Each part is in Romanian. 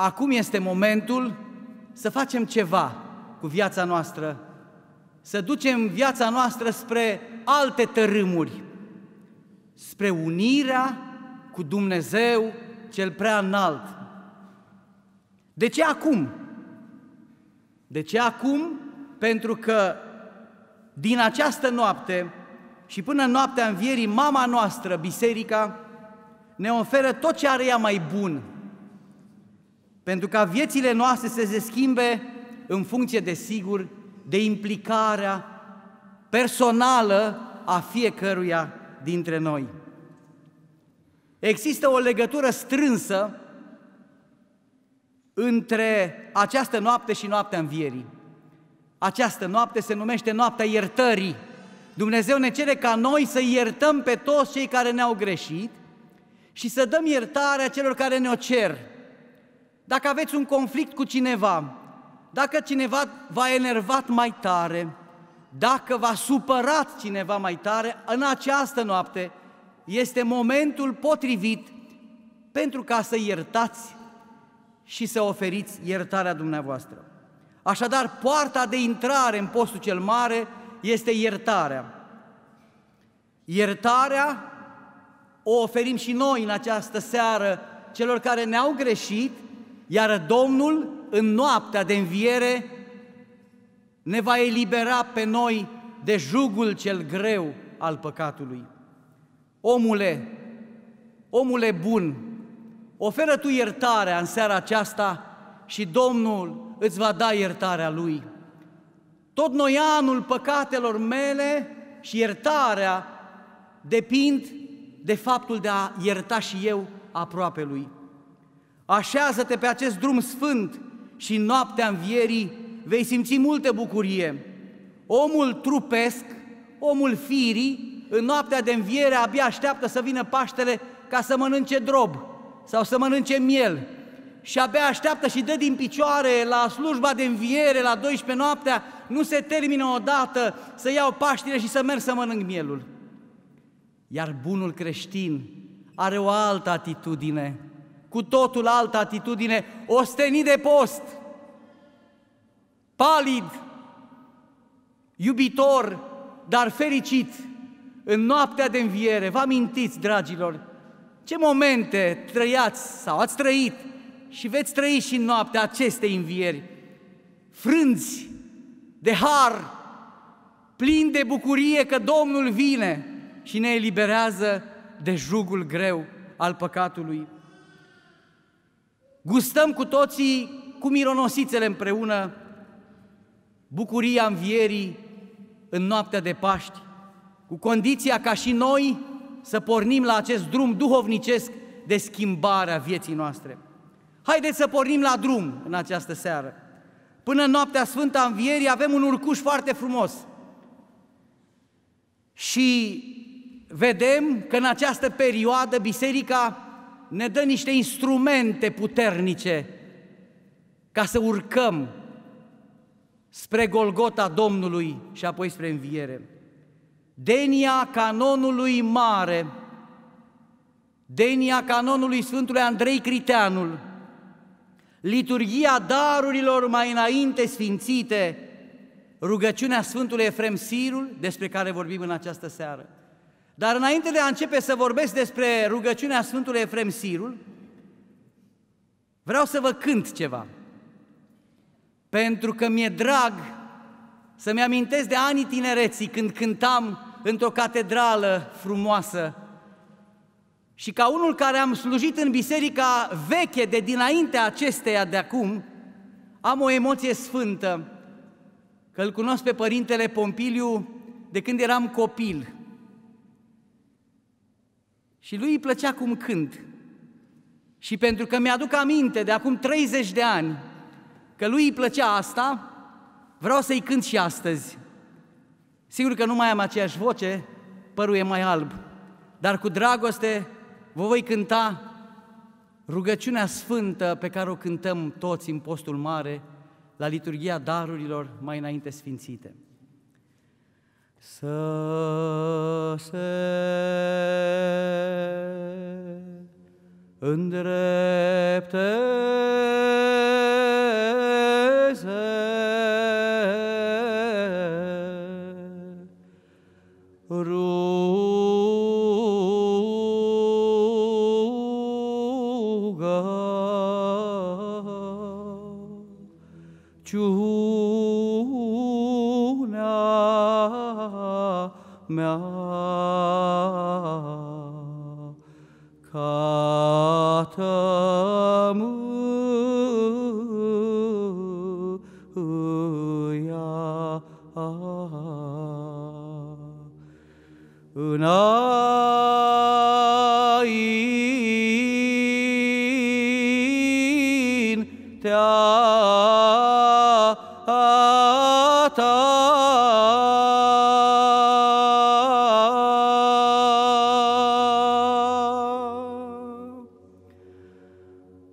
acum este momentul să facem ceva cu viața noastră, să ducem viața noastră spre alte tărâmuri, spre unirea cu Dumnezeu cel prea înalt. De ce acum? De ce acum? Pentru că din această noapte și până în noaptea învierii, mama noastră, biserica, ne oferă tot ce are ea mai bun pentru ca viețile noastre să se schimbe în funcție, de sigur, de implicarea personală a fiecăruia dintre noi. Există o legătură strânsă între această noapte și noaptea învierii. Această noapte se numește noaptea iertării. Dumnezeu ne cere ca noi să iertăm pe toți cei care ne-au greșit și să dăm iertarea celor care ne-o cer. Dacă aveți un conflict cu cineva, dacă cineva v-a enervat mai tare, dacă v-a supărat cineva mai tare, în această noapte este momentul potrivit pentru ca să iertați și să oferiți iertarea dumneavoastră. Așadar, poarta de intrare în postul cel mare este iertarea. Iertarea o oferim și noi în această seară celor care ne-au greșit iar Domnul, în noaptea de înviere, ne va elibera pe noi de jugul cel greu al păcatului. Omule, omule bun, oferă tu iertarea în seara aceasta și Domnul îți va da iertarea Lui. Tot noi anul păcatelor mele și iertarea depind de faptul de a ierta și eu aproape Lui. Așează-te pe acest drum sfânt și în noaptea învierii vei simți multe bucurie. Omul trupesc, omul firii, în noaptea de înviere abia așteaptă să vină Paștele ca să mănânce drob sau să mănânce miel. Și abia așteaptă și dă din picioare la slujba de înviere la 12 noaptea, nu se termină odată să iau Paștele și să merg să mănânc mielul. Iar bunul creștin are o altă atitudine – cu totul altă atitudine, osteni de post, palid, iubitor, dar fericit, în noaptea de înviere. Vă amintiți, dragilor, ce momente trăiați sau ați trăit și veți trăi și în noaptea acestei învieri. Frânzi de har, plin de bucurie că Domnul vine și ne eliberează de jugul greu al păcatului. Gustăm cu toții cu mironosițele împreună bucuria învierii în noaptea de Paști, cu condiția ca și noi să pornim la acest drum duhovnicesc de schimbare a vieții noastre. Haideți să pornim la drum în această seară. Până în noaptea Sfântă a Învierii avem un urcuș foarte frumos. Și vedem că în această perioadă biserica ne dă niște instrumente puternice ca să urcăm spre Golgota Domnului și apoi spre înviere. Denia canonului mare, denia canonului Sfântului Andrei Criteanul, liturgia darurilor mai înainte sfințite, rugăciunea Sfântului Efrem Sirul, despre care vorbim în această seară. Dar înainte de a începe să vorbesc despre rugăciunea Sfântului Efrem Sirul, vreau să vă cânt ceva. Pentru că mi-e drag să-mi amintesc de anii tinereții când cântam într-o catedrală frumoasă și ca unul care am slujit în biserica veche de dinainte acesteia de acum, am o emoție sfântă că îl cunosc pe Părintele Pompiliu de când eram copil. Și lui îi plăcea cum cânt. Și pentru că mi-aduc aminte de acum 30 de ani că lui îi plăcea asta, vreau să-i cânt și astăzi. Sigur că nu mai am aceeași voce, părul e mai alb, dar cu dragoste vă voi cânta rugăciunea sfântă pe care o cântăm toți în postul mare, la liturgia darurilor mai înainte sfințite. So se îndrepteze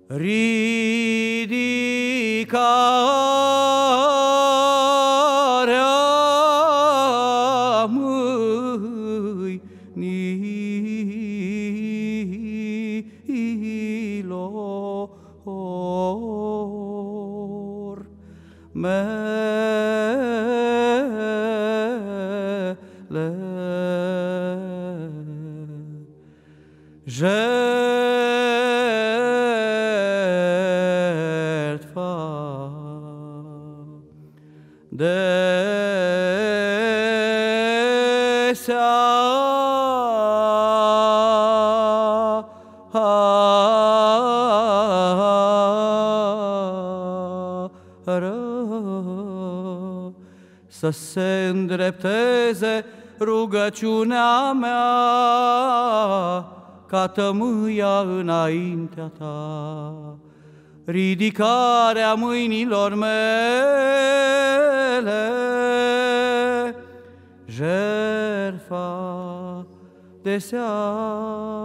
Ridica să se îndrepteze rugăciunea mea ca tămâia înaintea ta. Ridicarea mâinilor mele, jertfa de seară.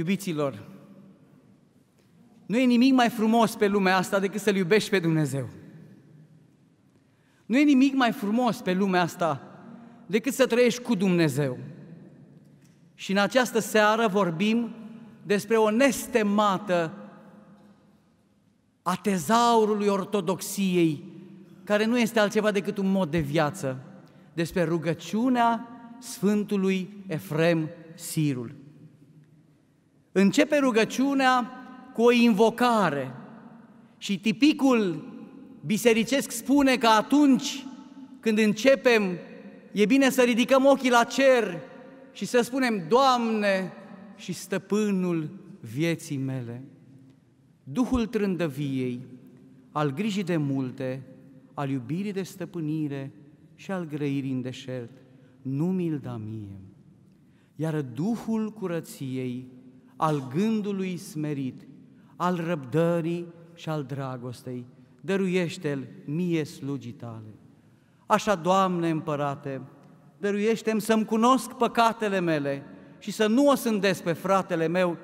Iubiților, nu e nimic mai frumos pe lumea asta decât să-L iubești pe Dumnezeu. Nu e nimic mai frumos pe lumea asta decât să trăiești cu Dumnezeu. Și în această seară vorbim despre o nestemată a tezaurului ortodoxiei, care nu este altceva decât un mod de viață, despre rugăciunea Sfântului Efrem Sirul. Începe rugăciunea cu o invocare și tipicul bisericesc spune că atunci când începem, e bine să ridicăm ochii la cer și să spunem, Doamne și stăpânul vieții mele, Duhul trândăviei, al grijii de multe, al iubirii de stăpânire și al grăirii în deșert, nu mi-l da mie. Iar Duhul curăției, al gândului smerit, al răbdării și al dragostei. Dăruiește-l mie slugii tale. Așa, Doamne împărate, dăruiește-mi să-mi cunosc păcatele mele și să nu o sândesc pe fratele meu,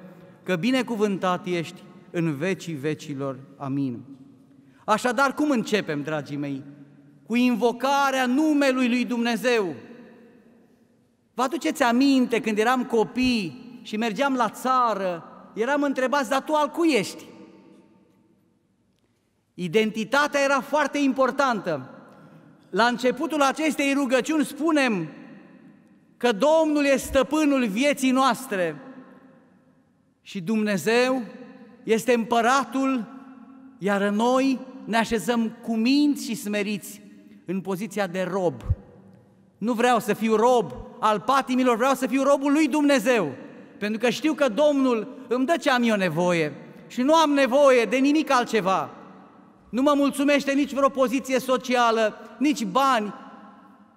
că binecuvântat ești în vecii vecilor. Amin. Așadar, cum începem, dragii mei? Cu invocarea numelui lui Dumnezeu. Vă aduceți aminte când eram copii și mergeam la țară, eram întrebați, dar tu al cui ești? Identitatea era foarte importantă. La începutul acestei rugăciuni spunem că Domnul e stăpânul vieții noastre și Dumnezeu este împăratul, iar noi ne așezăm cu minți și smeriți în poziția de rob. Nu vreau să fiu rob al patimilor, vreau să fiu robul lui Dumnezeu pentru că știu că Domnul îmi dă ce am eu nevoie și nu am nevoie de nimic altceva. Nu mă mulțumește nici vreo poziție socială, nici bani,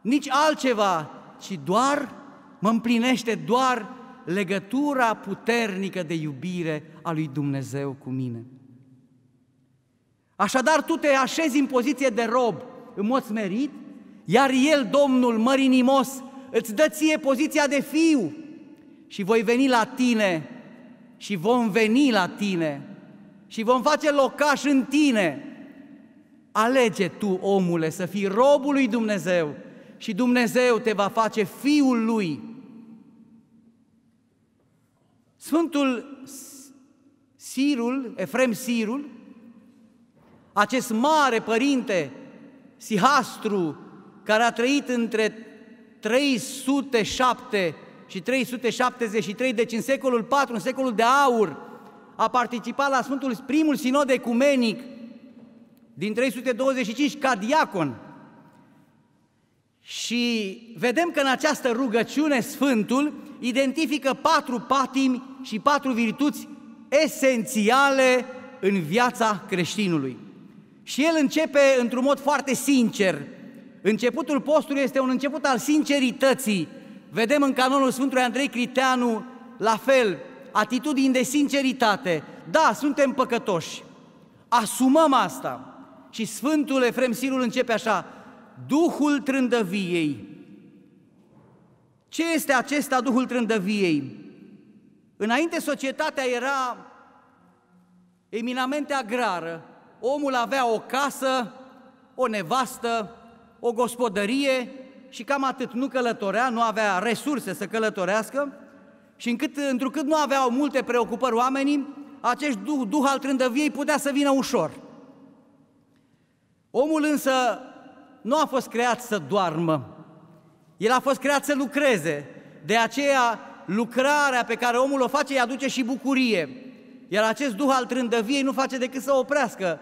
nici altceva, ci doar mă împlinește doar legătura puternică de iubire a lui Dumnezeu cu mine. Așadar, tu te așezi în poziție de rob, în mod smerit, iar El, Domnul mărinimos, îți dă ție poziția de fiu, și voi veni la tine și vom veni la tine și vom face locaș în tine. Alege tu, omule, să fii robul lui Dumnezeu și Dumnezeu te va face fiul lui. Sfântul Sirul, Efrem Sirul, acest mare părinte, Sihastru, care a trăit între 307 și 373, deci în secolul IV, în secolul de aur, a participat la Sfântul primul sinod ecumenic din 325 ca diacon. Și vedem că în această rugăciune Sfântul identifică patru patimi și patru virtuți esențiale în viața creștinului. Și el începe într-un mod foarte sincer. Începutul postului este un început al sincerității, Vedem în canonul Sfântului Andrei Criteanu la fel, atitudini de sinceritate. Da, suntem păcătoși. Asumăm asta. Și Sfântul Efrem Sirul începe așa, Duhul trândăviei. Ce este acesta Duhul trândăviei? Înainte societatea era eminamente agrară. Omul avea o casă, o nevastă, o gospodărie și cam atât, nu călătorea, nu avea resurse să călătorească și încât, întrucât nu aveau multe preocupări oamenii, acest duh, duh al trândăviei putea să vină ușor. Omul însă nu a fost creat să doarmă, el a fost creat să lucreze, de aceea lucrarea pe care omul o face îi aduce și bucurie, iar acest duh al trândăviei nu face decât să oprească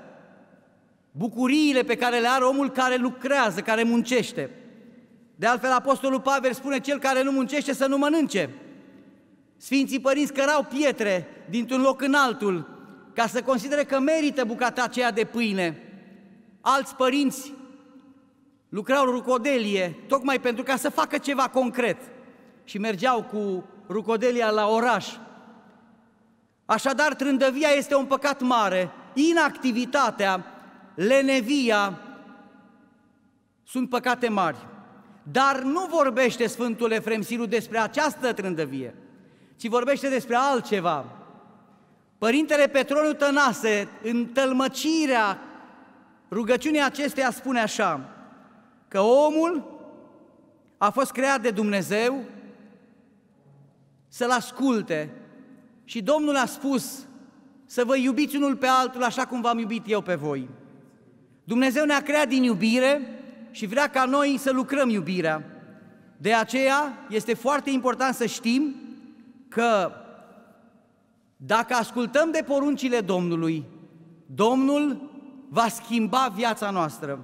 bucuriile pe care le are omul care lucrează, care muncește. De altfel, Apostolul Pavel spune, cel care nu muncește să nu mănânce. Sfinții părinți cărau pietre dintr-un loc în altul ca să considere că merită bucata aceea de pâine. Alți părinți lucrau rucodelie tocmai pentru ca să facă ceva concret și mergeau cu rucodelia la oraș. Așadar, trândăvia este un păcat mare, inactivitatea, lenevia sunt păcate mari. Dar nu vorbește Sfântul Efrem Siru despre această trândăvie, ci vorbește despre altceva. Părintele Petroniu Tănase, în tălmăcirea rugăciunii acesteia, spune așa, că omul a fost creat de Dumnezeu să-L asculte și Domnul a spus să vă iubiți unul pe altul așa cum v-am iubit eu pe voi. Dumnezeu ne-a creat din iubire, și vrea ca noi să lucrăm iubirea. De aceea este foarte important să știm că dacă ascultăm de poruncile Domnului, Domnul va schimba viața noastră.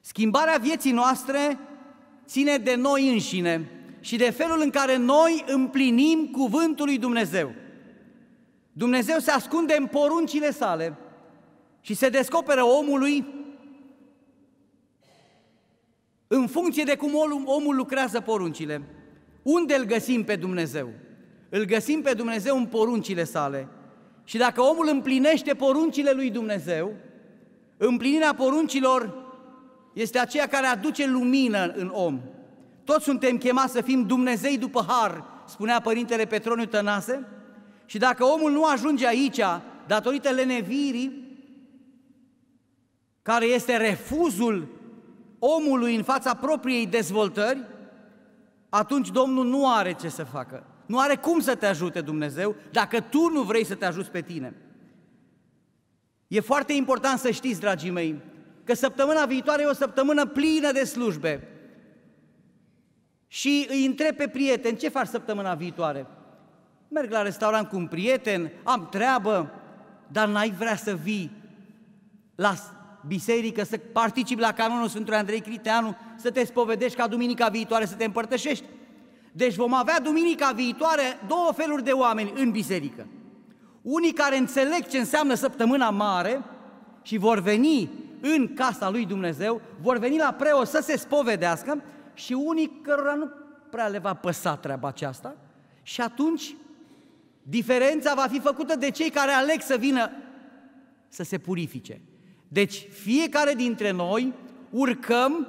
Schimbarea vieții noastre ține de noi înșine și de felul în care noi împlinim cuvântul lui Dumnezeu. Dumnezeu se ascunde în poruncile sale și se descoperă omului în funcție de cum omul lucrează poruncile. Unde îl găsim pe Dumnezeu? Îl găsim pe Dumnezeu în poruncile sale. Și dacă omul împlinește poruncile lui Dumnezeu, împlinirea poruncilor este aceea care aduce lumină în om. Toți suntem chemați să fim Dumnezei după har, spunea Părintele Petroniu Tănase, și dacă omul nu ajunge aici, datorită lenevirii, care este refuzul omului în fața propriei dezvoltări, atunci Domnul nu are ce să facă. Nu are cum să te ajute Dumnezeu dacă tu nu vrei să te ajuți pe tine. E foarte important să știți, dragii mei, că săptămâna viitoare e o săptămână plină de slujbe. Și îi întreb pe prieteni, ce faci săptămâna viitoare? Merg la restaurant cu un prieten, am treabă, dar n-ai vrea să vii la biserică, să participi la canonul Sfântului Andrei Criteanu, să te spovedești ca duminica viitoare să te împărtășești. Deci vom avea duminica viitoare două feluri de oameni în biserică. Unii care înțeleg ce înseamnă săptămâna mare și vor veni în casa lui Dumnezeu, vor veni la preot să se spovedească și unii cărora nu prea le va păsa treaba aceasta și atunci diferența va fi făcută de cei care aleg să vină să se purifice. Deci fiecare dintre noi urcăm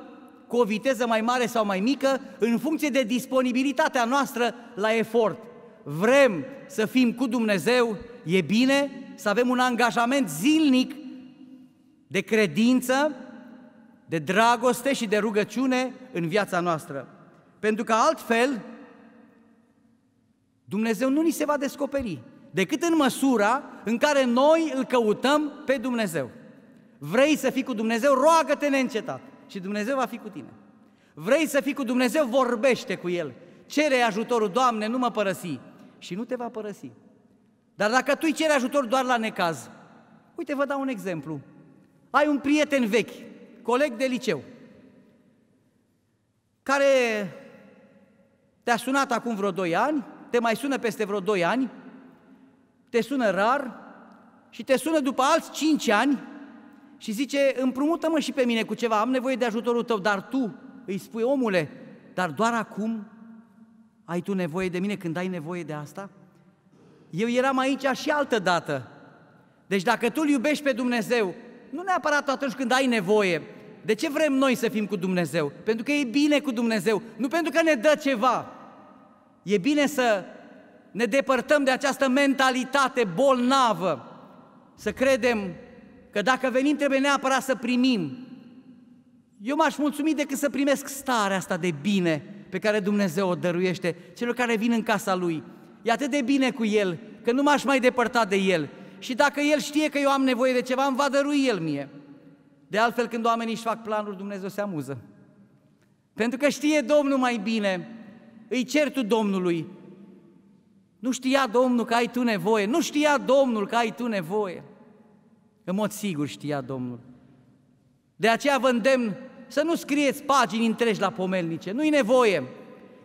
cu o viteză mai mare sau mai mică în funcție de disponibilitatea noastră la efort. Vrem să fim cu Dumnezeu, e bine să avem un angajament zilnic de credință, de dragoste și de rugăciune în viața noastră. Pentru că altfel Dumnezeu nu ni se va descoperi decât în măsura în care noi îl căutăm pe Dumnezeu. Vrei să fii cu Dumnezeu? Roagă-te neîncetat și Dumnezeu va fi cu tine. Vrei să fii cu Dumnezeu? Vorbește cu El. Cere ajutorul, Doamne, nu mă părăsi. Și nu te va părăsi. Dar dacă tu îi ceri ajutor doar la necaz, uite, vă dau un exemplu. Ai un prieten vechi, coleg de liceu, care te-a sunat acum vreo 2 ani, te mai sună peste vreo 2 ani, te sună rar și te sună după alți 5 ani și zice, împrumută-mă și pe mine cu ceva, am nevoie de ajutorul tău, dar tu îi spui, omule, dar doar acum ai tu nevoie de mine când ai nevoie de asta? Eu eram aici și altă dată. Deci dacă tu îl iubești pe Dumnezeu, nu neapărat atunci când ai nevoie, de ce vrem noi să fim cu Dumnezeu? Pentru că e bine cu Dumnezeu, nu pentru că ne dă ceva. E bine să ne depărtăm de această mentalitate bolnavă, să credem Că dacă venim, trebuie neapărat să primim. Eu m-aș mulțumi decât să primesc starea asta de bine pe care Dumnezeu o dăruiește celor care vin în casa Lui. E atât de bine cu El, că nu m-aș mai depărta de El. Și dacă El știe că eu am nevoie de ceva, îmi va dărui El mie. De altfel, când oamenii își fac planuri, Dumnezeu se amuză. Pentru că știe Domnul mai bine, îi cer tu Domnului. Nu știa Domnul că ai tu nevoie, nu știa Domnul că ai tu nevoie. În mod sigur știa Domnul. De aceea vă îndemn să nu scrieți pagini întregi la pomelnice, nu-i nevoie.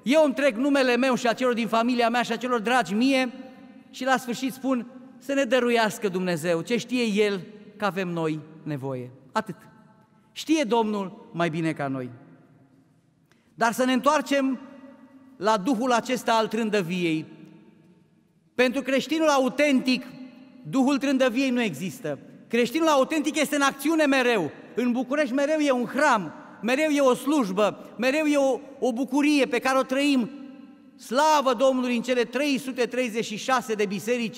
Eu îmi trec numele meu și a celor din familia mea și a celor dragi mie și la sfârșit spun să ne dăruiască Dumnezeu ce știe El că avem noi nevoie. Atât. Știe Domnul mai bine ca noi. Dar să ne întoarcem la Duhul acesta al trândăviei. Pentru creștinul autentic, Duhul trândăviei nu există. Creștinul autentic este în acțiune mereu. În București mereu e un hram, mereu e o slujbă, mereu e o, o bucurie pe care o trăim. Slavă Domnului în cele 336 de biserici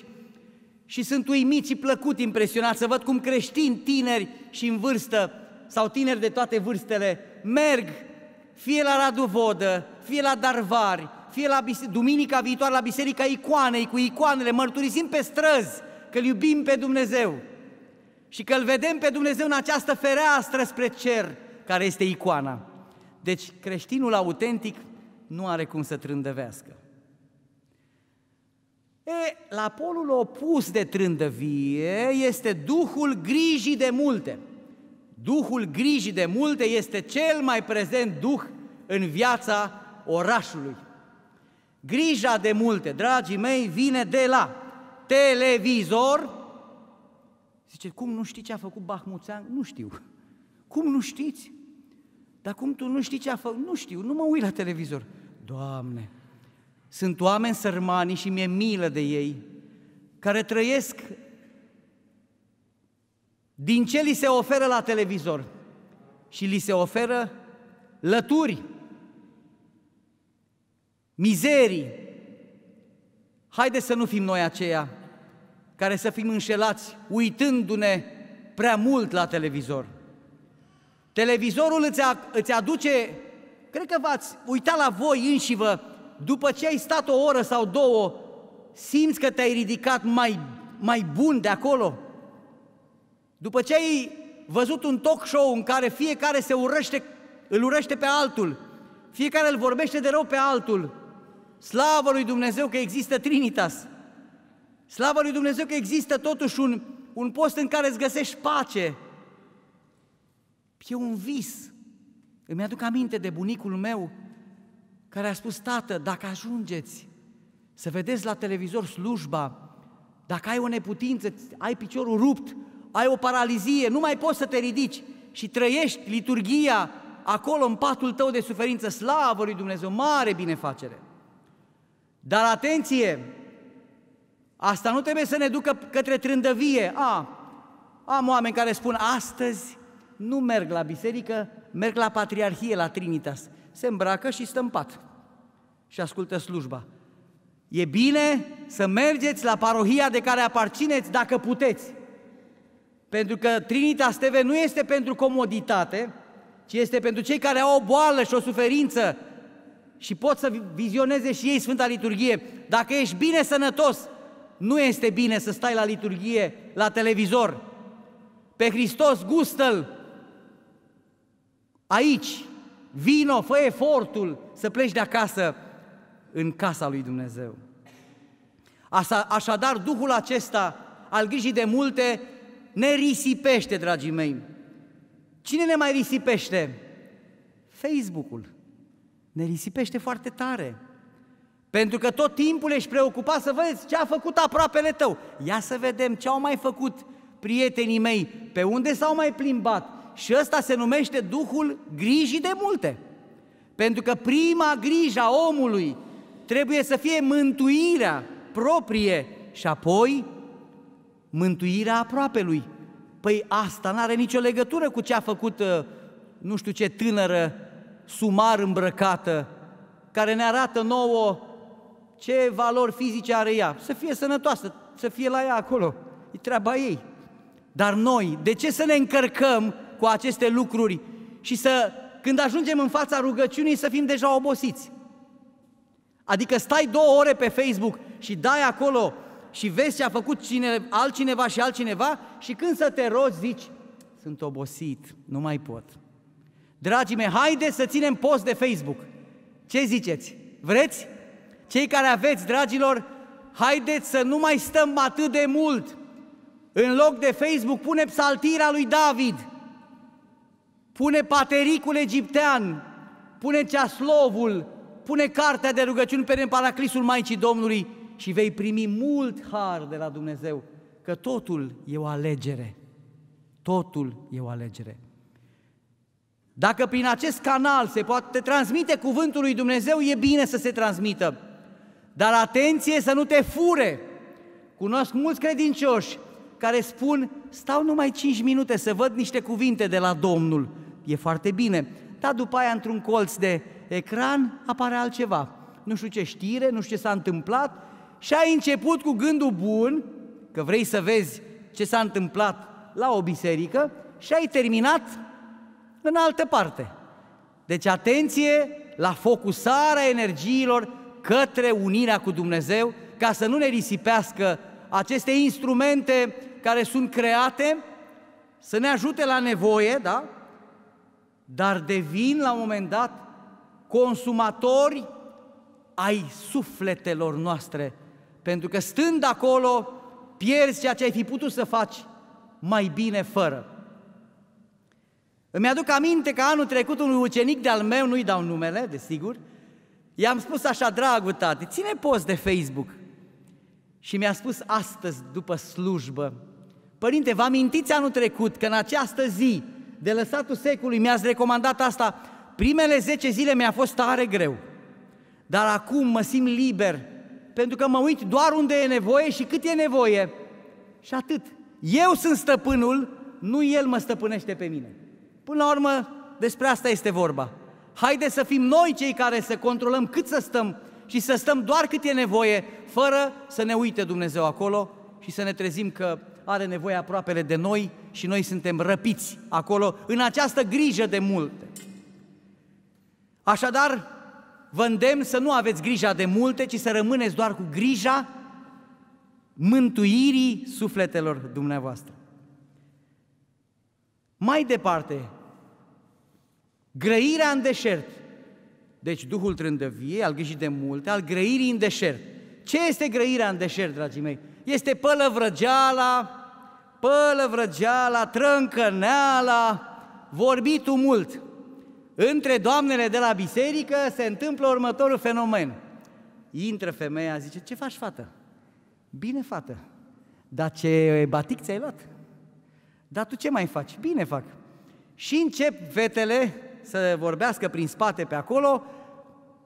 și sunt uimit și plăcut impresionat să văd cum creștini tineri și în vârstă sau tineri de toate vârstele merg fie la Radu Vodă, fie la Darvari, fie la duminica viitoare la Biserica Icoanei, cu icoanele, mărturisim pe străzi că iubim pe Dumnezeu și că îl vedem pe Dumnezeu în această fereastră spre cer, care este icoana. Deci creștinul autentic nu are cum să trândăvească. E, la polul opus de trândăvie este Duhul grijii de multe. Duhul grijii de multe este cel mai prezent Duh în viața orașului. Grija de multe, dragii mei, vine de la televizor, Zice, cum nu știi ce a făcut Bahmuțean? Nu știu. Cum nu știți? Dar cum tu nu știi ce a făcut? Nu știu, nu mă uit la televizor. Doamne, sunt oameni sărmani și mi-e milă de ei, care trăiesc din ce li se oferă la televizor și li se oferă lături, mizerii. Haideți să nu fim noi aceia care să fim înșelați uitându-ne prea mult la televizor. Televizorul îți, a, îți aduce, cred că v-ați uitat la voi înșivă, după ce ai stat o oră sau două, simți că te-ai ridicat mai, mai bun de acolo? După ce ai văzut un talk show în care fiecare se urăște, îl urăște pe altul, fiecare îl vorbește de rău pe altul, slavă lui Dumnezeu că există Trinitas – Slavă lui Dumnezeu că există totuși un, un post în care îți găsești pace. E un vis. Îmi aduc aminte de bunicul meu care a spus, tată, dacă ajungeți să vedeți la televizor slujba, dacă ai o neputință, ai piciorul rupt, ai o paralizie, nu mai poți să te ridici și trăiești liturgia acolo în patul tău de suferință, slavă lui Dumnezeu, mare binefacere. Dar atenție, Asta nu trebuie să ne ducă către trândăvie. A, am oameni care spun astăzi nu merg la biserică, merg la patriarhie, la Trinitas. Se îmbracă și stă în pat și ascultă slujba. E bine să mergeți la parohia de care aparțineți dacă puteți. Pentru că Trinitas TV nu este pentru comoditate, ci este pentru cei care au o boală și o suferință și pot să vizioneze și ei Sfânta Liturghie. Dacă ești bine sănătos, nu este bine să stai la liturghie, la televizor. Pe Hristos gustă-L! Aici, vino, fă efortul să pleci de acasă în casa lui Dumnezeu. Așadar, Duhul acesta al grijii de multe ne risipește, dragii mei. Cine ne mai risipește? Facebook-ul. Ne risipește foarte tare. Pentru că tot timpul ești preocupat să vezi ce a făcut aproapele tău. Ia să vedem ce au mai făcut prietenii mei, pe unde s-au mai plimbat. Și ăsta se numește Duhul grijii de multe. Pentru că prima grijă a omului trebuie să fie mântuirea proprie și apoi mântuirea aproapelui. Păi asta nu are nicio legătură cu ce a făcut uh, nu știu ce tânără sumar îmbrăcată care ne arată nouă ce valori fizice are ea, să fie sănătoasă, să fie la ea acolo, e treaba ei. Dar noi, de ce să ne încărcăm cu aceste lucruri și să, când ajungem în fața rugăciunii, să fim deja obosiți? Adică stai două ore pe Facebook și dai acolo și vezi ce a făcut cine, altcineva și altcineva și când să te rogi zici, sunt obosit, nu mai pot. Dragii mei, haide să ținem post de Facebook. Ce ziceți? Vreți? Cei care aveți, dragilor, haideți să nu mai stăm atât de mult. În loc de Facebook, pune psaltirea lui David, pune patericul egiptean, pune ceaslovul, pune cartea de rugăciuni pe Paraclisul Maicii Domnului și vei primi mult har de la Dumnezeu, că totul e o alegere. Totul e o alegere. Dacă prin acest canal se poate transmite cuvântul lui Dumnezeu, e bine să se transmită. Dar atenție să nu te fure! Cunosc mulți credincioși care spun, stau numai 5 minute să văd niște cuvinte de la Domnul. E foarte bine, dar după aia într-un colț de ecran apare altceva. Nu știu ce știre, nu știu ce s-a întâmplat și ai început cu gândul bun, că vrei să vezi ce s-a întâmplat la o biserică și ai terminat în altă parte. Deci atenție la focusarea energiilor către unirea cu Dumnezeu, ca să nu ne risipească aceste instrumente care sunt create, să ne ajute la nevoie, da? Dar devin la un moment dat consumatori ai sufletelor noastre, pentru că stând acolo pierzi ceea ce ai fi putut să faci mai bine fără. Îmi aduc aminte că anul trecut unui ucenic de-al meu, nu-i dau numele, desigur, I-am spus așa, dragul tati, ține post de Facebook. Și mi-a spus astăzi, după slujbă, Părinte, vă amintiți anul trecut că în această zi de lăsatul secului mi-ați recomandat asta? Primele 10 zile mi-a fost tare greu, dar acum mă simt liber, pentru că mă uit doar unde e nevoie și cât e nevoie. Și atât. Eu sunt stăpânul, nu el mă stăpânește pe mine. Până la urmă, despre asta este vorba. Haide să fim noi cei care să controlăm cât să stăm și să stăm doar cât e nevoie, fără să ne uite Dumnezeu acolo și să ne trezim că are nevoie aproapele de noi și noi suntem răpiți acolo în această grijă de multe. Așadar, vă îndemn să nu aveți grija de multe, ci să rămâneți doar cu grija mântuirii sufletelor dumneavoastră. Mai departe, Grăirea în deșert. Deci Duhul trândăvie, al grijii de multe, al grăirii în deșert. Ce este grăirea în deșert, dragii mei? Este pălăvrăgeala, pălăvrăgeala, trâncăneala, vorbitul mult. Între doamnele de la biserică se întâmplă următorul fenomen. Intră femeia, zice, ce faci, fată? Bine, fată. Dar ce batic ți-ai luat? Dar tu ce mai faci? Bine fac. Și încep fetele să vorbească prin spate pe acolo,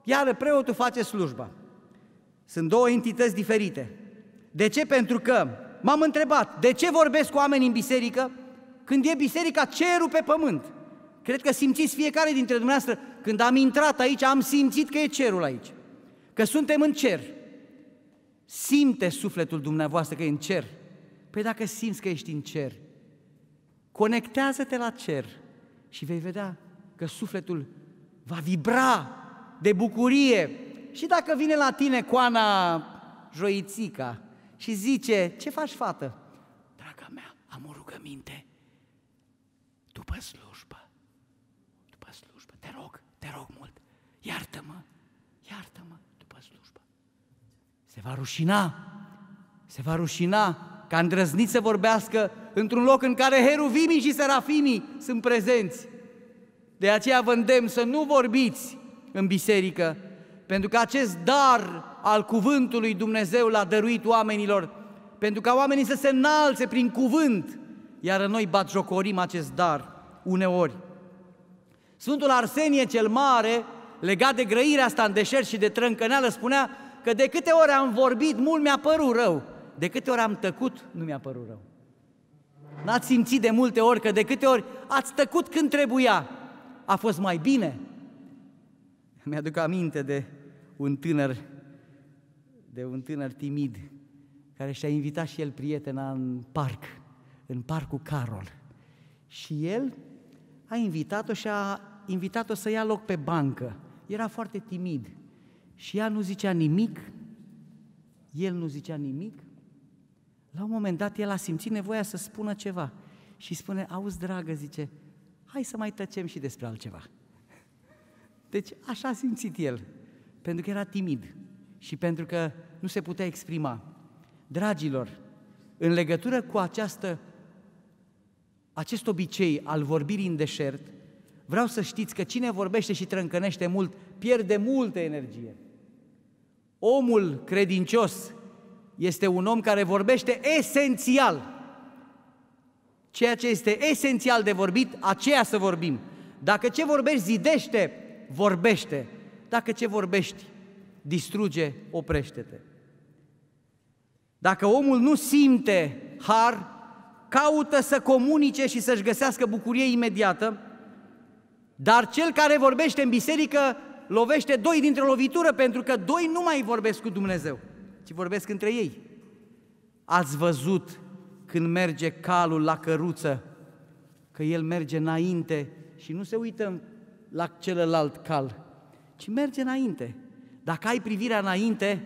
iar preotul face slujba. Sunt două entități diferite. De ce? Pentru că m-am întrebat, de ce vorbesc cu oamenii în biserică când e biserica cerul pe pământ? Cred că simțiți fiecare dintre dumneavoastră, când am intrat aici, am simțit că e cerul aici, că suntem în cer. Simte sufletul dumneavoastră că e în cer. Păi dacă simți că ești în cer, conectează-te la cer și vei vedea că sufletul va vibra de bucurie. Și dacă vine la tine coana joițica și zice, ce faci fată? Draga mea, am o rugăminte după slujbă, după slujbă, te rog, te rog mult, iartă-mă, iartă-mă după slujbă. Se va rușina, se va rușina ca îndrăznit să vorbească într-un loc în care heruvimii și serafimii sunt prezenți. De aceea vă îndemn să nu vorbiți în biserică, pentru că acest dar al cuvântului Dumnezeu l-a dăruit oamenilor, pentru ca oamenii să se înalțe prin cuvânt, iar noi batjocorim acest dar uneori. Sfântul Arsenie cel Mare, legat de grăirea asta în deșert și de trâncăneală, spunea că de câte ori am vorbit, mult mi-a părut rău, de câte ori am tăcut, nu mi-a părut rău. N-ați simțit de multe ori că de câte ori ați tăcut când trebuia, a fost mai bine. Mi-aduc aminte de un tânăr, de un tânăr timid, care și-a invitat și el prietena în parc, în parcul Carol. Și el a invitat-o și a invitat-o să ia loc pe bancă. Era foarte timid. Și ea nu zicea nimic, el nu zicea nimic. La un moment dat el a simțit nevoia să spună ceva. Și spune, auzi dragă, zice, hai să mai tăcem și despre altceva. Deci așa a simțit el, pentru că era timid și pentru că nu se putea exprima. Dragilor, în legătură cu această, acest obicei al vorbirii în deșert, vreau să știți că cine vorbește și trâncănește mult, pierde multă energie. Omul credincios este un om care vorbește esențial ceea ce este esențial de vorbit, aceea să vorbim. Dacă ce vorbești zidește, vorbește. Dacă ce vorbești distruge, oprește-te. Dacă omul nu simte har, caută să comunice și să-și găsească bucurie imediată, dar cel care vorbește în biserică lovește doi dintr-o lovitură, pentru că doi nu mai vorbesc cu Dumnezeu, ci vorbesc între ei. Ați văzut când merge calul la căruță, că el merge înainte și nu se uită la celălalt cal, ci merge înainte. Dacă ai privirea înainte,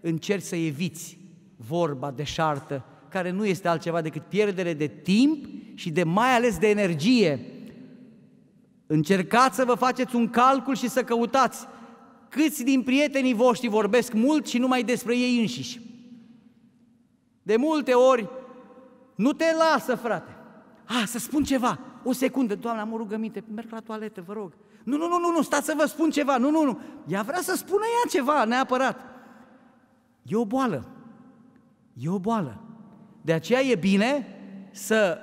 încerci să eviți vorba de șartă, care nu este altceva decât pierdere de timp și de mai ales de energie. Încercați să vă faceți un calcul și să căutați câți din prietenii voștri vorbesc mult și numai despre ei înșiși. De multe ori nu te lasă, frate. A, să spun ceva. O secundă, doamna, am o rugăminte, merg la toaletă, vă rog. Nu, nu, nu, nu, nu, stați să vă spun ceva. Nu, nu, nu. Ea vrea să spună ea ceva, neapărat. E o boală. E o boală. De aceea e bine să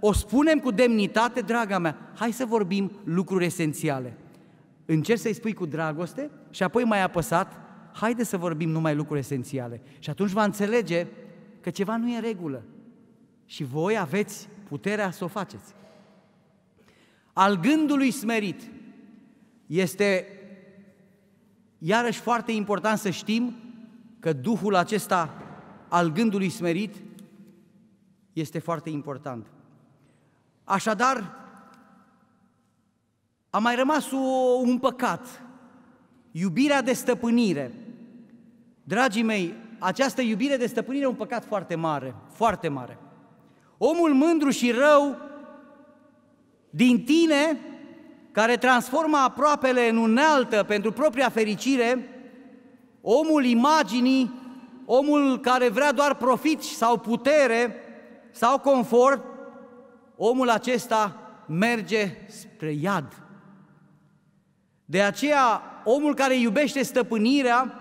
o spunem cu demnitate, draga mea, hai să vorbim lucruri esențiale. Încerci să-i spui cu dragoste și apoi mai apăsat, haide să vorbim numai lucruri esențiale. Și atunci va înțelege că ceva nu e în regulă și voi aveți puterea să o faceți. Al gândului smerit este iarăși foarte important să știm că Duhul acesta al gândului smerit este foarte important. Așadar, a mai rămas o, un păcat, iubirea de stăpânire. Dragii mei, această iubire de stăpânire e un păcat foarte mare, foarte mare. Omul mândru și rău din tine, care transformă aproapele în unealtă pentru propria fericire, omul imaginii, omul care vrea doar profit sau putere sau confort, omul acesta merge spre iad. De aceea, omul care iubește stăpânirea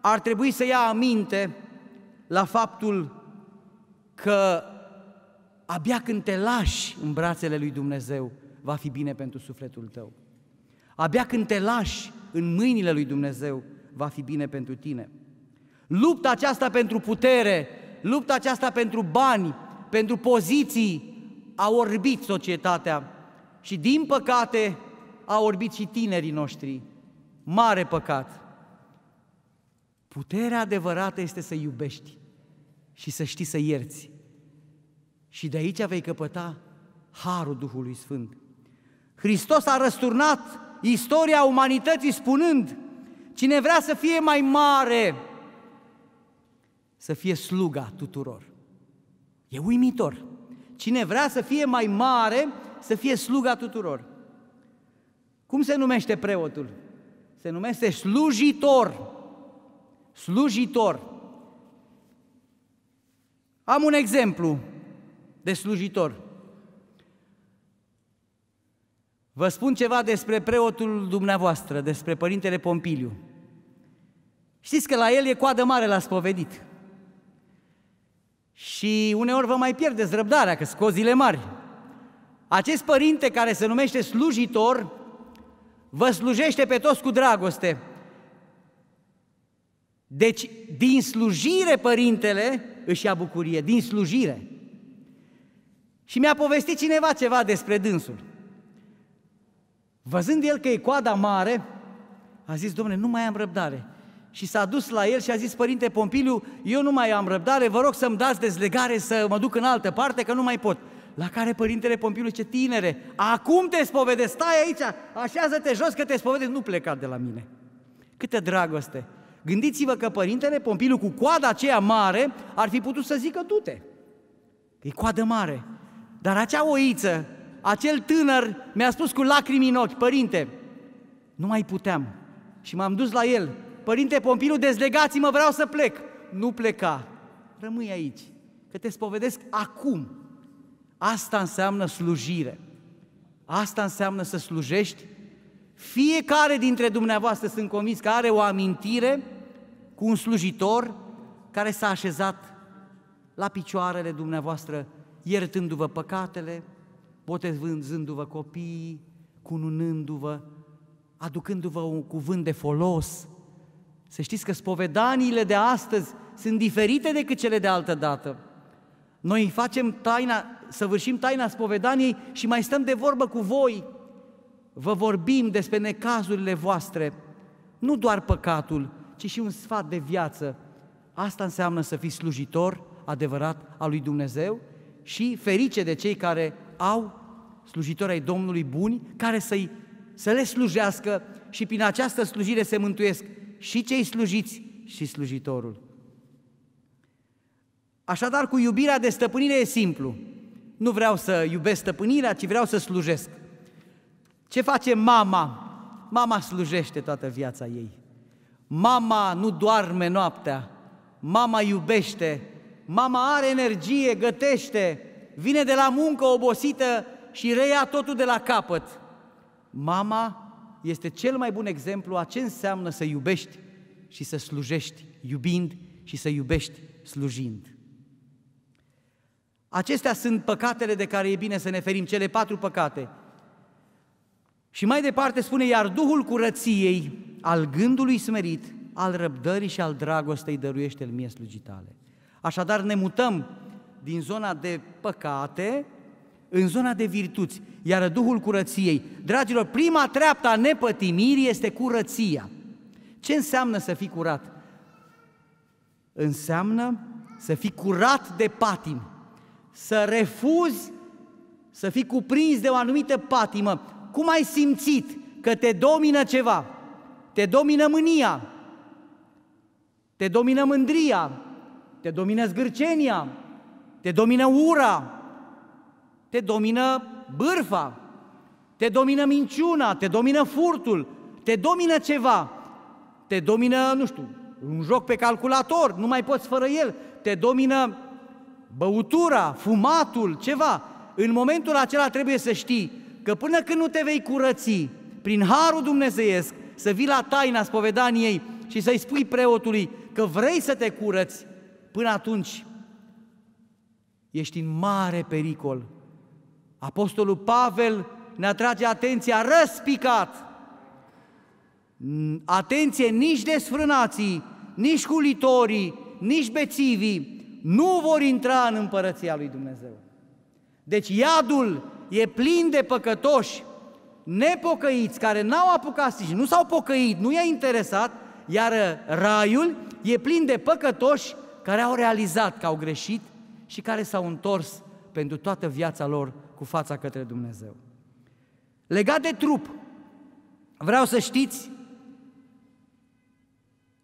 ar trebui să ia aminte la faptul că Abia când te lași în brațele lui Dumnezeu, va fi bine pentru sufletul tău. Abia când te lași în mâinile lui Dumnezeu, va fi bine pentru tine. Lupta aceasta pentru putere, lupta aceasta pentru bani, pentru poziții, a orbit societatea și, din păcate, a orbit și tinerii noștri. Mare păcat! Puterea adevărată este să iubești și să știi să ierți și de aici vei căpăta harul Duhului Sfânt. Hristos a răsturnat istoria umanității spunând, cine vrea să fie mai mare, să fie sluga tuturor. E uimitor. Cine vrea să fie mai mare, să fie sluga tuturor. Cum se numește preotul? Se numește slujitor. Slujitor. Am un exemplu de slujitor. Vă spun ceva despre preotul dumneavoastră, despre Părintele Pompiliu. Știți că la el e coadă mare la spovedit. Și uneori vă mai pierdeți răbdarea, că scozile zile mari. Acest părinte care se numește slujitor, vă slujește pe toți cu dragoste. Deci, din slujire, părintele își ia bucurie, din slujire. Și mi-a povestit cineva ceva despre dânsul. Văzând el că e coada mare, a zis, domnule, nu mai am răbdare. Și s-a dus la el și a zis, părinte Pompiliu, eu nu mai am răbdare, vă rog să-mi dați dezlegare să mă duc în altă parte, că nu mai pot. La care părintele Pompiliu ce tinere, acum te spovedesc, stai aici, așează-te jos că te spovedesc, nu pleca de la mine. Câte dragoste! Gândiți-vă că părintele Pompiliu cu coada aceea mare ar fi putut să zică du-te. E coadă mare. Dar acea oiță, acel tânăr mi-a spus cu lacrimi în ochi, părinte, nu mai puteam. Și m-am dus la el, părinte pompilu dezlegați-mă, vreau să plec. Nu pleca, rămâi aici, că te spovedesc acum. Asta înseamnă slujire. Asta înseamnă să slujești. Fiecare dintre dumneavoastră sunt convins că are o amintire cu un slujitor care s-a așezat la picioarele dumneavoastră iertându-vă păcatele, botezându-vă copiii, cununându-vă, aducându-vă un cuvânt de folos. Să știți că spovedaniile de astăzi sunt diferite decât cele de altă dată. Noi facem taina, săvârșim taina spovedaniei și mai stăm de vorbă cu voi. Vă vorbim despre necazurile voastre, nu doar păcatul, ci și un sfat de viață. Asta înseamnă să fii slujitor adevărat al lui Dumnezeu și ferice de cei care au slujitori ai Domnului buni, care să-i, să le slujească și prin această slujire se mântuiesc și cei slujiți și slujitorul. Așadar, cu iubirea de stăpânire e simplu. Nu vreau să iubesc stăpânirea, ci vreau să slujesc. Ce face mama? Mama slujește toată viața ei. Mama nu doarme noaptea, mama iubește mama are energie, gătește, vine de la muncă obosită și reia totul de la capăt. Mama este cel mai bun exemplu a ce înseamnă să iubești și să slujești iubind și să iubești slujind. Acestea sunt păcatele de care e bine să ne ferim, cele patru păcate. Și mai departe spune, iar Duhul curăției, al gândului smerit, al răbdării și al dragostei dăruiește-l mie slujitale. Așadar ne mutăm din zona de păcate în zona de virtuți, iar Duhul curăției. Dragilor, prima treaptă a nepătimirii este curăția. Ce înseamnă să fii curat? Înseamnă să fii curat de patim, să refuzi să fii cuprins de o anumită patimă. Cum ai simțit că te domină ceva? Te domină mânia, te domină mândria, te domină zgârcenia, te domină ura, te domină bârfa, te domină minciuna, te domină furtul, te domină ceva, te domină, nu știu, un joc pe calculator, nu mai poți fără el, te domină băutura, fumatul, ceva. În momentul acela trebuie să știi că până când nu te vei curăți prin harul dumnezeiesc, să vii la taina spovedaniei și să-i spui preotului că vrei să te curăți, până atunci ești în mare pericol. Apostolul Pavel ne atrage atenția răspicat. Atenție nici desfrânații, nici culitorii, nici bețivii nu vor intra în împărăția lui Dumnezeu. Deci iadul e plin de păcătoși, nepocăiți, care n-au apucat și nu s-au pocăit, nu i-a interesat, iar raiul e plin de păcătoși care au realizat că au greșit și care s-au întors pentru toată viața lor cu fața către Dumnezeu. Legat de trup, vreau să știți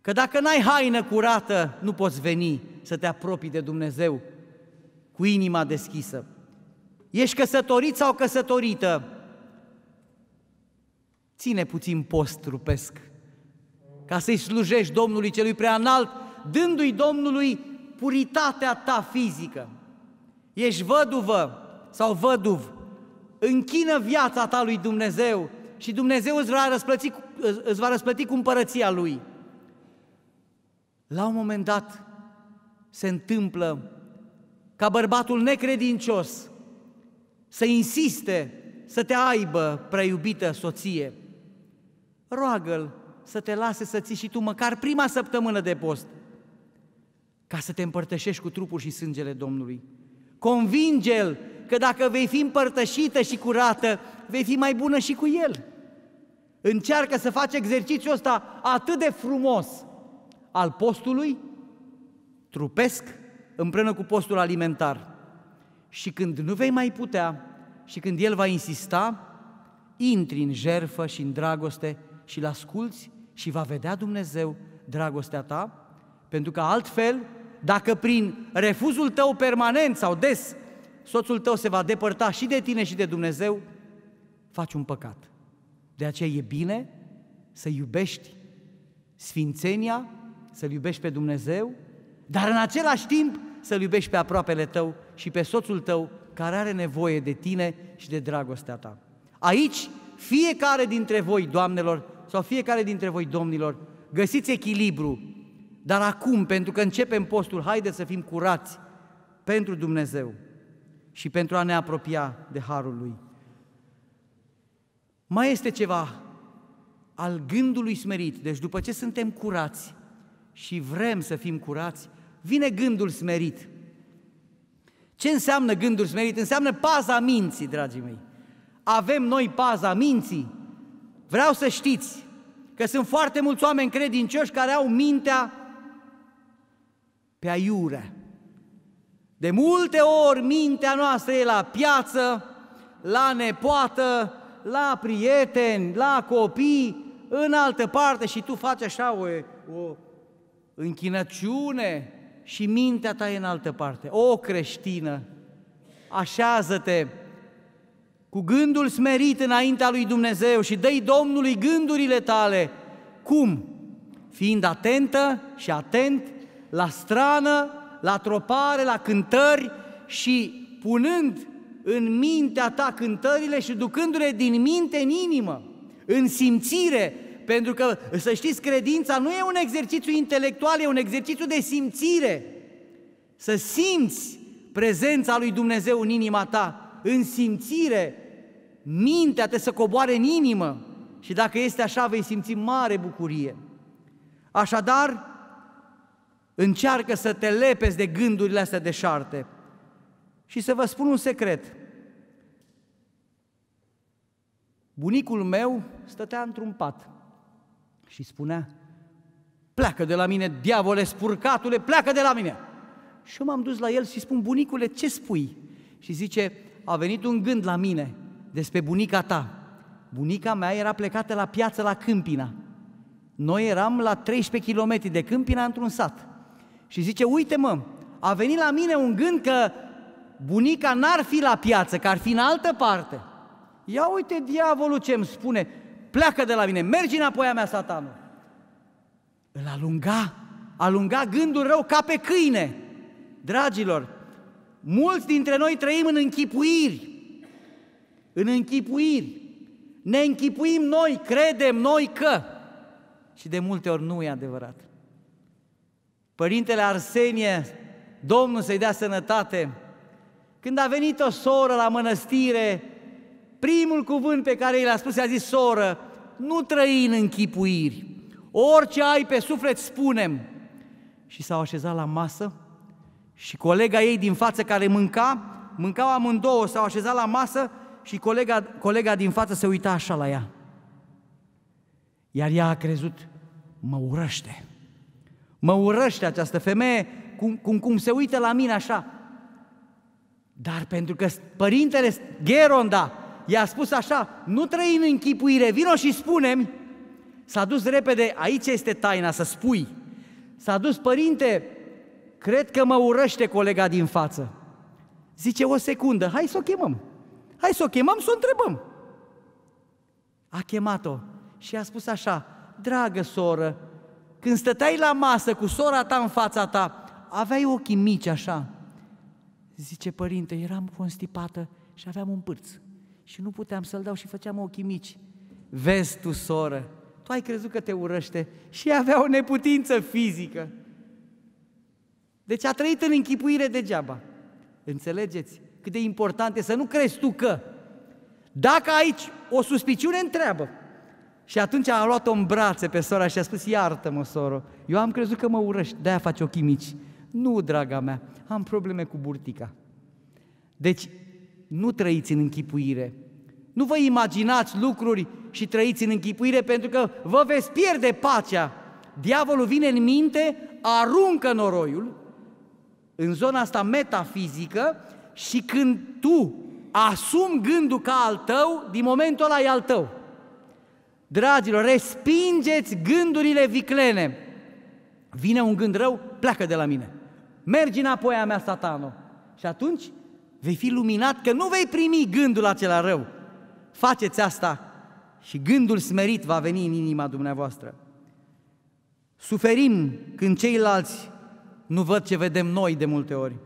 că dacă n-ai haină curată, nu poți veni să te apropii de Dumnezeu cu inima deschisă. Ești căsătorit sau căsătorită? Ține puțin post trupesc ca să-i slujești Domnului celui prea înalt dându-i Domnului puritatea ta fizică. Ești văduvă sau văduv, închină viața ta lui Dumnezeu și Dumnezeu îți va răsplăti, îți va răsplăti cu împărăția Lui. La un moment dat se întâmplă ca bărbatul necredincios să insiste să te aibă, preiubită soție. Roagă-l să te lase să ții și tu măcar prima săptămână de post ca să te împărtășești cu trupul și sângele Domnului. Convinge-l că dacă vei fi împărtășită și curată, vei fi mai bună și cu el. Încearcă să faci exercițiul ăsta atât de frumos al postului, trupesc, împreună cu postul alimentar. Și când nu vei mai putea și când el va insista, intri în jerfă și în dragoste și l asculți și va vedea Dumnezeu dragostea ta, pentru că altfel dacă prin refuzul tău permanent sau des, soțul tău se va depărta și de tine și de Dumnezeu, faci un păcat. De aceea e bine să iubești sfințenia, să-L iubești pe Dumnezeu, dar în același timp să-L iubești pe aproapele tău și pe soțul tău care are nevoie de tine și de dragostea ta. Aici, fiecare dintre voi, doamnelor, sau fiecare dintre voi, domnilor, găsiți echilibru dar acum, pentru că începem postul, haideți să fim curați pentru Dumnezeu și pentru a ne apropia de Harul Lui. Mai este ceva al gândului smerit. Deci după ce suntem curați și vrem să fim curați, vine gândul smerit. Ce înseamnă gândul smerit? Înseamnă paza minții, dragii mei. Avem noi paza minții? Vreau să știți că sunt foarte mulți oameni credincioși care au mintea pe aiure. De multe ori mintea noastră e la piață, la nepoată, la prieteni, la copii, în altă parte și tu faci așa o, o închinăciune și mintea ta e în altă parte. O creștină, așează-te cu gândul smerit înaintea lui Dumnezeu și dă Domnului gândurile tale. Cum? Fiind atentă și atent la strană, la tropare, la cântări și punând în mintea ta cântările și ducându-le din minte în inimă, în simțire, pentru că, să știți, credința nu e un exercițiu intelectual, e un exercițiu de simțire. Să simți prezența lui Dumnezeu în inima ta, în simțire, mintea te să coboare în inimă și dacă este așa vei simți mare bucurie. Așadar, Încearcă să te lepezi de gândurile astea deșarte. Și să vă spun un secret. Bunicul meu stătea într-un pat și spunea, pleacă de la mine, diavole, spurcatule, pleacă de la mine. Și eu m-am dus la el și spun, bunicule, ce spui? Și zice, a venit un gând la mine despre bunica ta. Bunica mea era plecată la piață la Câmpina. Noi eram la 13 km de Câmpina într-un sat și zice, uite mă, a venit la mine un gând că bunica n-ar fi la piață, că ar fi în altă parte. Ia uite diavolul ce îmi spune, pleacă de la mine, mergi înapoi a mea satanul. Îl alunga, alunga gândul rău ca pe câine. Dragilor, mulți dintre noi trăim în închipuiri, în închipuiri. Ne închipuim noi, credem noi că. Și de multe ori nu e adevărat. Părintele Arsenie, Domnul să-i dea sănătate, când a venit o soră la mănăstire, primul cuvânt pe care i l-a spus, i-a zis, soră, nu trăi în închipuiri, orice ai pe suflet spunem. Și s-au așezat la masă și colega ei din față care mânca, mâncau amândouă, s-au așezat la masă și colega, colega din față se uita așa la ea. Iar ea a crezut, mă urăște mă urăște această femeie, cum, cum, cum se uită la mine așa. Dar pentru că părintele Geronda i-a spus așa, nu trăi în închipuire, vino și spune S-a dus repede, aici este taina, să spui. S-a dus, părinte, cred că mă urăște colega din față. Zice, o secundă, hai să o chemăm. Hai să o chemăm, să o întrebăm. A chemat-o și a spus așa, dragă soră, când stăteai la masă cu sora ta în fața ta, aveai ochii mici așa. Zice părinte, eram constipată și aveam un pârț și nu puteam să-l dau și făceam ochii mici. Vezi tu, soră, tu ai crezut că te urăște și avea o neputință fizică. Deci a trăit în închipuire degeaba. Înțelegeți cât de important e să nu crezi tu că dacă aici o suspiciune întreabă, și atunci a luat-o în brațe pe sora și a spus, iartă-mă, soro, eu am crezut că mă urăști, de-aia faci ochii mici. Nu, draga mea, am probleme cu burtica. Deci, nu trăiți în închipuire. Nu vă imaginați lucruri și trăiți în închipuire pentru că vă veți pierde pacea. Diavolul vine în minte, aruncă noroiul în zona asta metafizică și când tu asumi gândul ca al tău, din momentul ăla e al tău. Dragilor, respingeți gândurile viclene. Vine un gând rău, pleacă de la mine. Mergi înapoi a mea, satano. Și atunci vei fi luminat că nu vei primi gândul acela rău. Faceți asta și gândul smerit va veni în inima dumneavoastră. Suferim când ceilalți nu văd ce vedem noi de multe ori.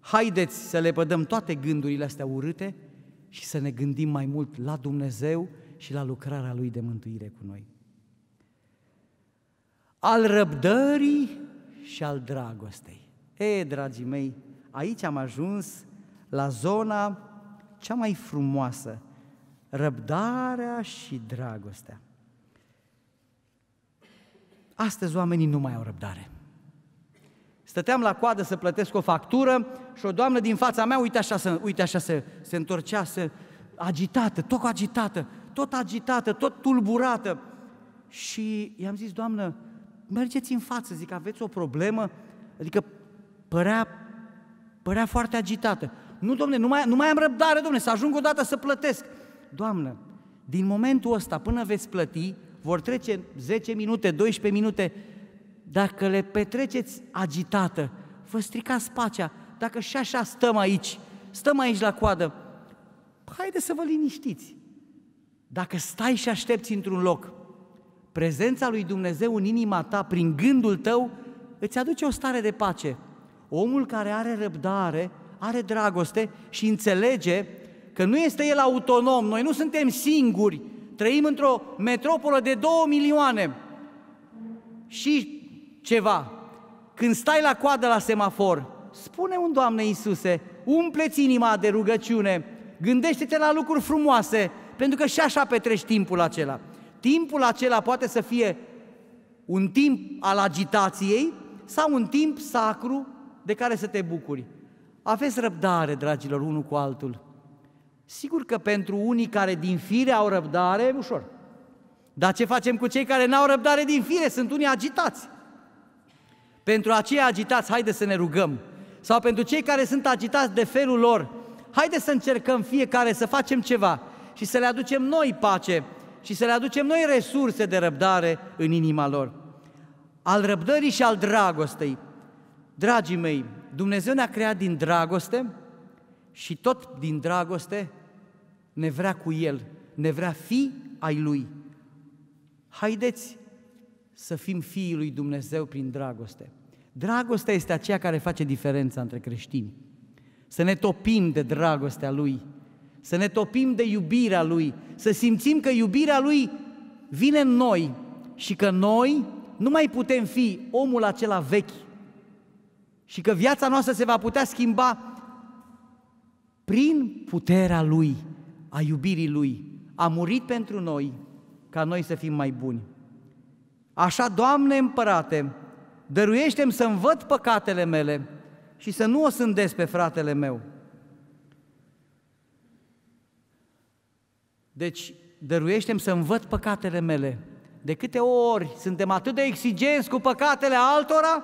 Haideți să le pădăm toate gândurile astea urâte și să ne gândim mai mult la Dumnezeu și la lucrarea Lui de mântuire cu noi. Al răbdării și al dragostei. E, dragii mei, aici am ajuns la zona cea mai frumoasă, răbdarea și dragostea. Astăzi oamenii nu mai au răbdare. Stăteam la coadă să plătesc o factură și o doamnă din fața mea, uite așa, uite așa se, se întorcea, se, agitată, tot agitată tot agitată, tot tulburată. Și i-am zis, Doamnă, mergeți în față, zic, aveți o problemă? Adică părea, părea foarte agitată. Nu, domne, nu mai, nu mai am răbdare, domne, să ajung odată să plătesc. Doamnă, din momentul ăsta până veți plăti, vor trece 10 minute, 12 minute, dacă le petreceți agitată, vă stricați pacea, dacă și așa stăm aici, stăm aici la coadă, haideți să vă liniștiți. Dacă stai și aștepți într-un loc, prezența lui Dumnezeu în inima ta, prin gândul tău, îți aduce o stare de pace. Omul care are răbdare, are dragoste și înțelege că nu este el autonom, noi nu suntem singuri, trăim într-o metropolă de două milioane și ceva. Când stai la coadă la semafor, spune un Doamne Iisuse, umpleți inima de rugăciune, gândește-te la lucruri frumoase, pentru că și așa petreci timpul acela. Timpul acela poate să fie un timp al agitației sau un timp sacru de care să te bucuri. Aveți răbdare, dragilor, unul cu altul. Sigur că pentru unii care din fire au răbdare, e ușor. Dar ce facem cu cei care n-au răbdare din fire? Sunt unii agitați. Pentru aceia agitați, haide să ne rugăm. Sau pentru cei care sunt agitați de felul lor, haide să încercăm fiecare să facem ceva și să le aducem noi pace și să le aducem noi resurse de răbdare în inima lor. Al răbdării și al dragostei. Dragii mei, Dumnezeu ne-a creat din dragoste și tot din dragoste ne vrea cu El, ne vrea fi ai Lui. Haideți să fim fiii lui Dumnezeu prin dragoste. Dragostea este aceea care face diferența între creștini. Să ne topim de dragostea Lui să ne topim de iubirea Lui, să simțim că iubirea Lui vine în noi și că noi nu mai putem fi omul acela vechi și că viața noastră se va putea schimba prin puterea Lui, a iubirii Lui. A murit pentru noi ca noi să fim mai buni. Așa, Doamne împărate, dăruiește-mi să-mi văd păcatele mele și să nu o sândesc pe fratele meu. Deci, dăruiește să învăț păcatele mele. De câte ori suntem atât de exigenți cu păcatele altora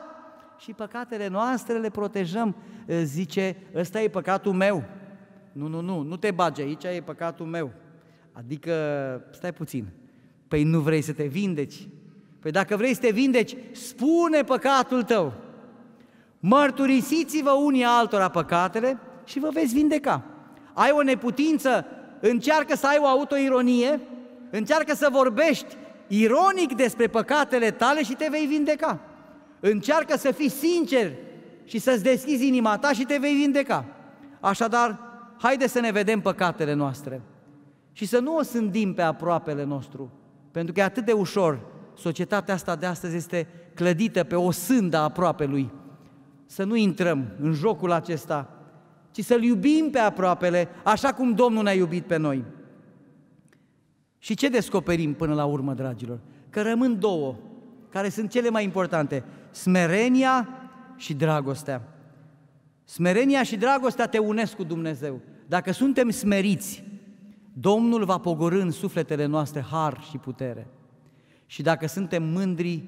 și păcatele noastre le protejăm, eh, zice, ăsta e păcatul meu. Nu, nu, nu, nu te bagi aici, e păcatul meu. Adică, stai puțin, păi nu vrei să te vindeci? Păi dacă vrei să te vindeci, spune păcatul tău. Mărturisiți-vă unii altora păcatele și vă veți vindeca. Ai o neputință, încearcă să ai o autoironie, încearcă să vorbești ironic despre păcatele tale și te vei vindeca. Încearcă să fii sincer și să-ți deschizi inima ta și te vei vindeca. Așadar, haide să ne vedem păcatele noastre și să nu o sândim pe aproapele nostru, pentru că e atât de ușor. Societatea asta de astăzi este clădită pe o sândă aproape lui. Să nu intrăm în jocul acesta ci să-L iubim pe aproapele, așa cum Domnul ne-a iubit pe noi. Și ce descoperim până la urmă, dragilor? Că rămân două, care sunt cele mai importante, smerenia și dragostea. Smerenia și dragostea te unesc cu Dumnezeu. Dacă suntem smeriți, Domnul va pogorâ în sufletele noastre har și putere. Și dacă suntem mândri,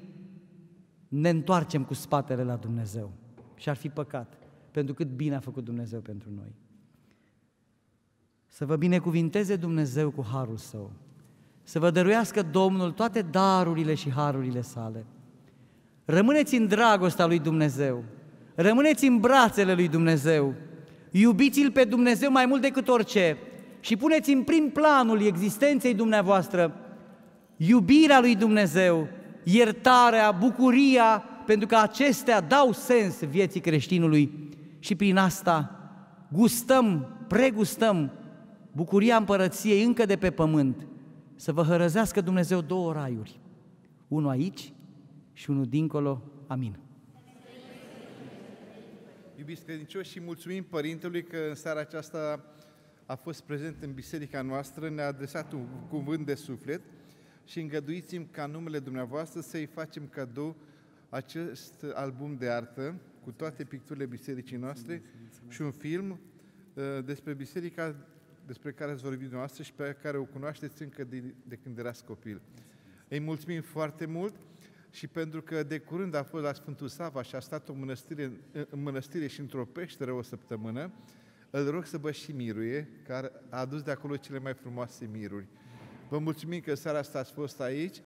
ne întoarcem cu spatele la Dumnezeu. Și ar fi păcat pentru cât bine a făcut Dumnezeu pentru noi. Să vă binecuvinteze Dumnezeu cu harul său. Să vă dăruiască Domnul toate darurile și harurile sale. Rămâneți în dragostea lui Dumnezeu. Rămâneți în brațele lui Dumnezeu. Iubiți-l pe Dumnezeu mai mult decât orice și puneți în prim planul existenței dumneavoastră iubirea lui Dumnezeu, iertarea, bucuria, pentru că acestea dau sens vieții creștinului și prin asta gustăm, pregustăm bucuria împărăției încă de pe pământ, să vă hărăzească Dumnezeu două raiuri, unul aici și unul dincolo. Amin. Iubiți credincioși și mulțumim Părintelui că în seara aceasta a fost prezent în biserica noastră, ne-a adresat un cuvânt de suflet și îngăduiți-mi ca numele dumneavoastră să-i facem cadou acest album de artă cu toate picturile bisericii noastre și un film uh, despre biserica despre care ați vorbit noastră și pe care o cunoașteți încă de, de când erați copil. Îi mulțumim foarte mult și pentru că de curând a fost la Sfântul Sava și a stat o mănăstire, în mănăstire și într-o peșteră o săptămână, îl rog să vă și miruie, care a adus de acolo cele mai frumoase miruri. Vă mulțumim că seara asta ați fost aici